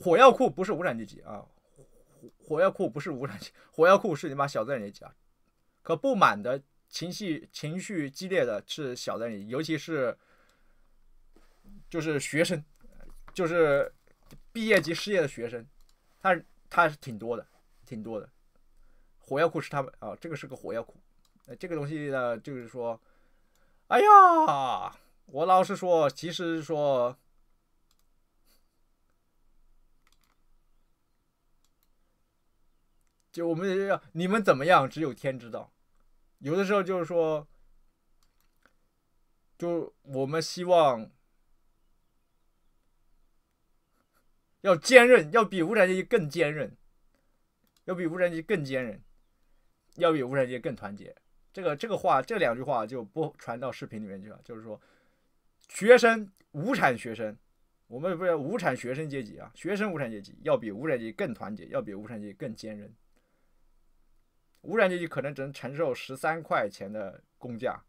火药库不是无产阶级啊，火火药库不是无产，阶级，火药库是你妈小资产阶级啊，可不满的情绪情绪激烈的是小资产，尤其是就是学生，就是毕业及失业的学生，他他是挺多的，挺多的。火药库是他们啊，这个是个火药库，呃，这个东西呢，就是说，哎呀，我老实说，其实说。就我们要你们怎么样，只有天知道。有的时候就是说，就我们希望要坚韧，要比无产阶级更坚韧，要比无产阶级更坚韧，要比无产阶级更团结。这个这个话，这两句话就不传到视频里面去了。就是说，学生无产学生，我们不是无产学生阶级啊，学生无产阶级要比无产阶级更团结，要比无产阶级更坚韧。污染阶级可能只能承受十三块钱的工价，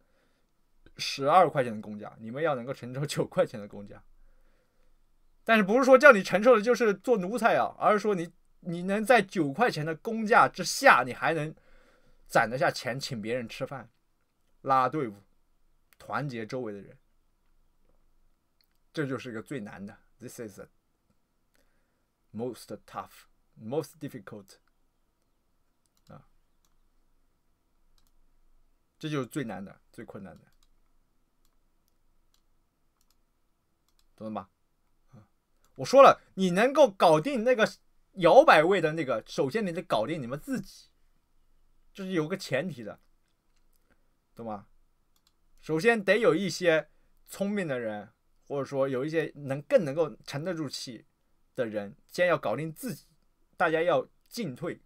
十二块钱的工价。你们要能够承受九块钱的工价，但是不是说叫你承受的就是做奴才啊，而是说你你能在九块钱的工价之下，你还能攒得下钱，请别人吃饭，拉队伍，团结周围的人，这就是一个最难的。This is the most tough, most difficult. 这就是最难的、最困难的，懂了吗？我说了，你能够搞定那个摇摆位的那个，首先你得搞定你们自己，就是有个前提的，懂吗？首先得有一些聪明的人，或者说有一些能更能够沉得住气的人，先要搞定自己。大家要进退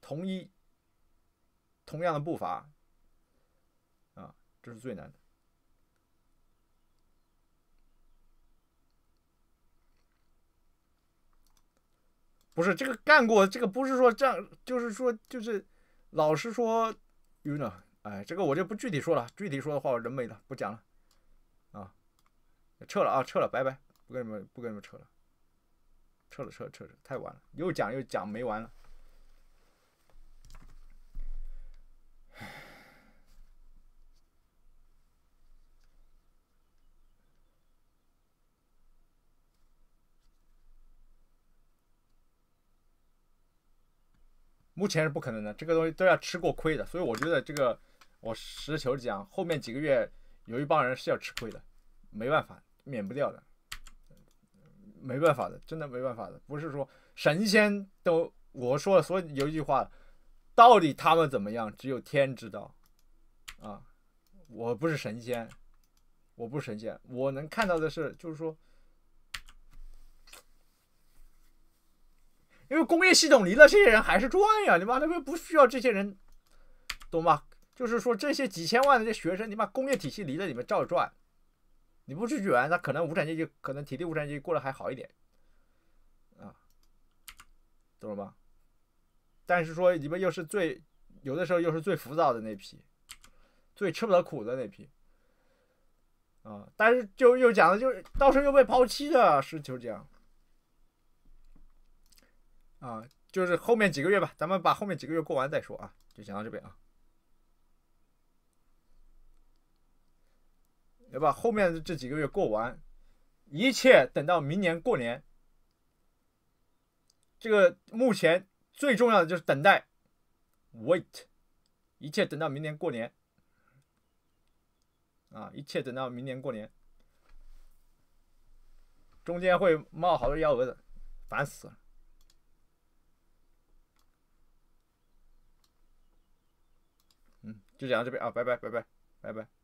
同一同样的步伐。这是最难的，不是这个干过这个不是说这样，就是说就是老实说，晕了，哎，这个我就不具体说了，具体说的话我人没了，不讲了啊，撤了啊，撤了，拜拜，不跟你们不跟你们撤了，撤了撤了撤了，太晚了，又讲又讲没完了。目前是不可能的，这个东西都要吃过亏的，所以我觉得这个，我实事求是讲，后面几个月有一帮人是要吃亏的，没办法，免不掉的，没办法的，真的没办法的，不是说神仙都，我说了，所以有一句话，到底他们怎么样，只有天知道啊，我不是神仙，我不是神仙，我能看到的是，就是说。因为工业系统离了这些人还是赚呀，你妈他们不需要这些人，懂吗？就是说这些几千万的这学生，你把工业体系离了你们照样赚，你不去卷，那可能无产阶级可能体力无产阶级过得还好一点，啊，懂了吧？但是说你们又是最有的时候又是最浮躁的那批，最吃不得苦的那批，啊，但是就又讲的就是到时候又被抛弃的是就这样。啊，就是后面几个月吧，咱们把后面几个月过完再说啊，就讲到这边啊，对吧？后面的这几个月过完，一切等到明年过年。这个目前最重要的就是等待，wait，一切等到明年过年。啊，一切等到明年过年，中间会冒好多幺蛾子，烦死了。就这样，这边啊，拜拜，拜拜，拜拜。